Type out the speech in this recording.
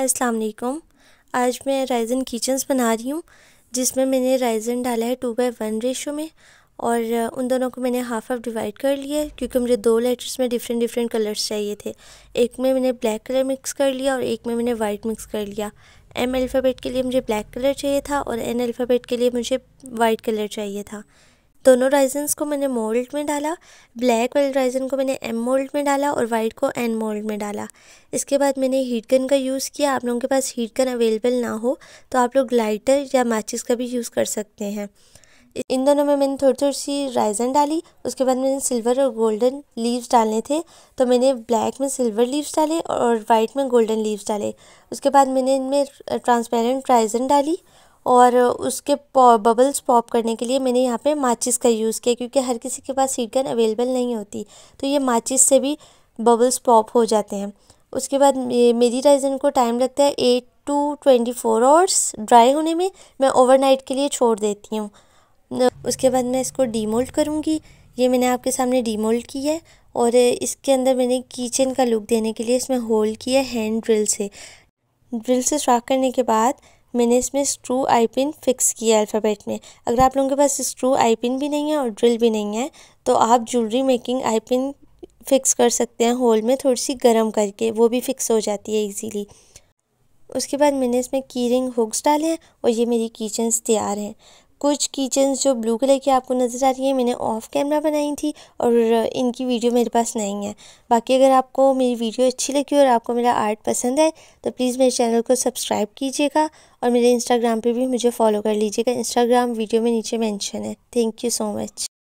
अस्सलाम वालेकुम आज मैं राइजन किचन्स बना रही हूँ जिसमें मैंने राइजन डाला है टू बाई वन रेशो में और उन दोनों को मैंने हाफ हाफ डिवाइड कर लिया है क्योंकि मुझे दो लेटर्स में डिफरेंट डिफरेंट कलर्स चाहिए थे एक में मैंने ब्लैक कलर मिक्स कर लिया और एक में मैंने वाइट मिक्स कर लिया एम अल्फ़ाबेट के लिए मुझे ब्लैक कलर चाहिए था और एन अल्फ़ाबेट के लिए मुझे वाइट कलर चाहिए था दोनों राइजन्स को मैंने मोल्ड में डाला ब्लैक वाले राइजन को मैंने एम मोल्ड में डाला और वाइट को एन मोल्ड में डाला इसके बाद मैंने हीट गन का यूज़ किया आप लोगों के पास हीट गन अवेलेबल ना हो तो आप लोग लाइटर या माचिस का भी यूज़ कर सकते हैं इन दोनों में मैंने थोड़ी थोड़ी सी राइजन डाली उसके बाद मैंने सिल्वर और गोल्डन लीव्स डालने थे तो मैंने ब्लैक में सिल्वर लीव्स डाले और वाइट में गोल्डन लीव्स डाले उसके बाद मैंने इनमें ट्रांसपेरेंट राइजन डाली और उसके पॉ बबल्स पॉप करने के लिए मैंने यहाँ पे माचिस का यूज़ किया क्योंकि हर किसी के पास हीट गन अवेलेबल नहीं होती तो ये माचिस से भी बबल्स पॉप हो जाते हैं उसके बाद मेरी राइजन को टाइम लगता है eight to twenty four hours dry होने में मैं ओवरनाइट के लिए छोड़ देती हूँ उसके बाद मैं इसको डीमोल्ड करूँगी ये मैंने आपके सामने डीमोल्ड की है और इसके अंदर मैंने किचन का लुक देने के लिए इसमें होल किया हैंड ड्रिल से ड्रिल से स्ट्राक करने के बाद मैंने इसमें स्क्रू आई पिन फिक्स किया है अल्फ़ाबेट में अगर आप लोगों के पास स्क्रू आई पिन भी नहीं है और ड्रिल भी नहीं है तो आप jewellery making eye pin fix कर सकते हैं होल में थोड़ी सी गर्म करके वो भी फिक्स हो जाती है ईजीली उसके बाद मैंने इसमें की रिंग हुक्स डाले हैं और ये मेरी किचन्स तैयार हैं कुछ किचन जो ब्लू कलर की आपको नज़र आ रही है मैंने ऑफ कैमरा बनाई थी और इनकी वीडियो मेरे पास नहीं है बाकी अगर आपको मेरी वीडियो अच्छी लगी और आपको मेरा आर्ट पसंद है तो प्लीज़ मेरे चैनल को सब्सक्राइब कीजिएगा और मेरे इंस्टाग्राम पे भी मुझे फॉलो कर लीजिएगा इंस्टाग्राम वीडियो में नीचे मैंशन है थैंक यू सो मच